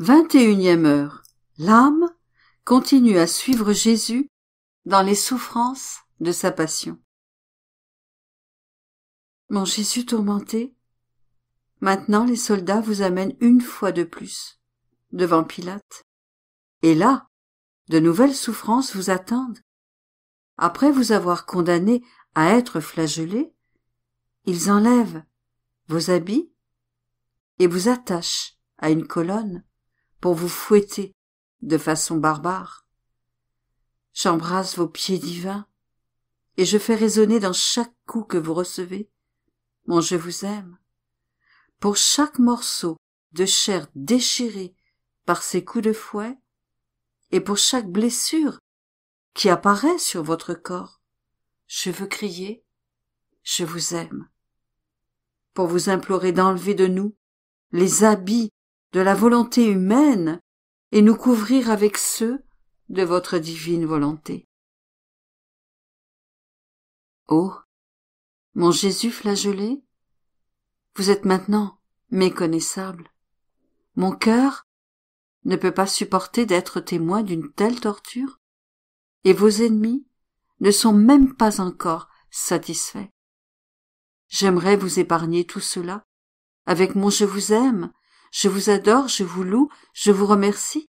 Vingt-et-unième heure. L'âme continue à suivre Jésus dans les souffrances de sa passion. Mon Jésus tourmenté, maintenant les soldats vous amènent une fois de plus devant Pilate. Et là, de nouvelles souffrances vous attendent. Après vous avoir condamné à être flagellé, ils enlèvent vos habits et vous attachent à une colonne pour vous fouetter de façon barbare. J'embrasse vos pieds divins et je fais résonner dans chaque coup que vous recevez mon je vous aime. Pour chaque morceau de chair déchiré par ces coups de fouet et pour chaque blessure qui apparaît sur votre corps, je veux crier je vous aime pour vous implorer d'enlever de nous les habits de la volonté humaine et nous couvrir avec ceux de votre divine volonté. oh, mon Jésus flagellé, vous êtes maintenant méconnaissable. Mon cœur ne peut pas supporter d'être témoin d'une telle torture, et vos ennemis ne sont même pas encore satisfaits. J'aimerais vous épargner tout cela, avec mon je vous aime je vous adore, je vous loue, je vous remercie.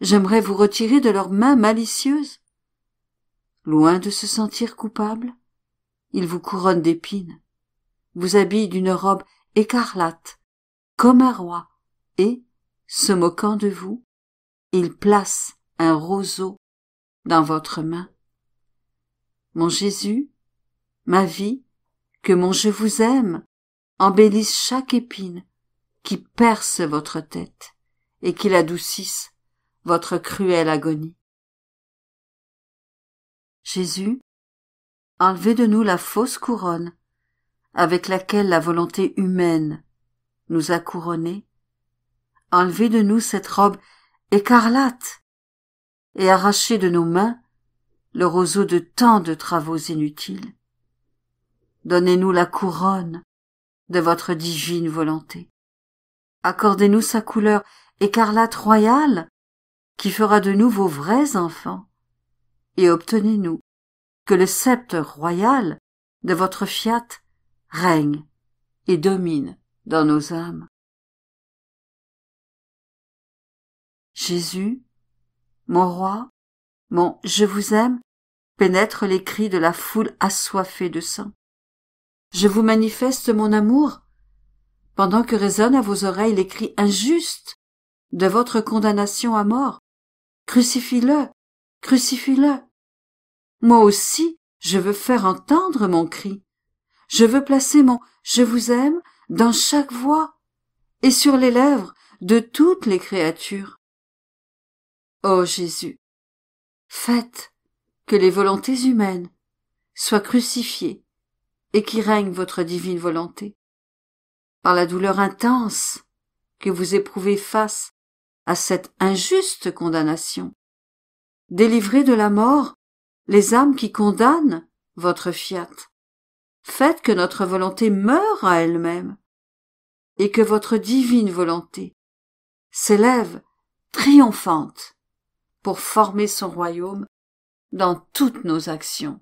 J'aimerais vous retirer de leurs mains malicieuses. Loin de se sentir coupable, ils vous couronnent d'épines, vous habillent d'une robe écarlate, comme un roi, et, se moquant de vous, ils placent un roseau dans votre main. Mon Jésus, ma vie, que mon je vous aime, embellisse chaque épine, qui perce votre tête et qu'il adoucisse votre cruelle agonie. Jésus, enlevez de nous la fausse couronne avec laquelle la volonté humaine nous a couronnés, enlevez de nous cette robe écarlate et arrachez de nos mains le roseau de tant de travaux inutiles. Donnez-nous la couronne de votre divine volonté. Accordez-nous sa couleur écarlate royale, qui fera de nous vos vrais enfants. Et obtenez-nous que le sceptre royal de votre fiat règne et domine dans nos âmes. Jésus, mon roi, mon je vous aime, pénètre les cris de la foule assoiffée de sang. Je vous manifeste mon amour pendant que résonne à vos oreilles les cris injustes de votre condamnation à mort. Crucifie-le, crucifie-le. Moi aussi, je veux faire entendre mon cri. Je veux placer mon je vous aime dans chaque voix et sur les lèvres de toutes les créatures. Ô Jésus, faites que les volontés humaines soient crucifiées et qui règne votre divine volonté par la douleur intense que vous éprouvez face à cette injuste condamnation. Délivrez de la mort les âmes qui condamnent votre fiat. Faites que notre volonté meure à elle-même et que votre divine volonté s'élève triomphante pour former son royaume dans toutes nos actions.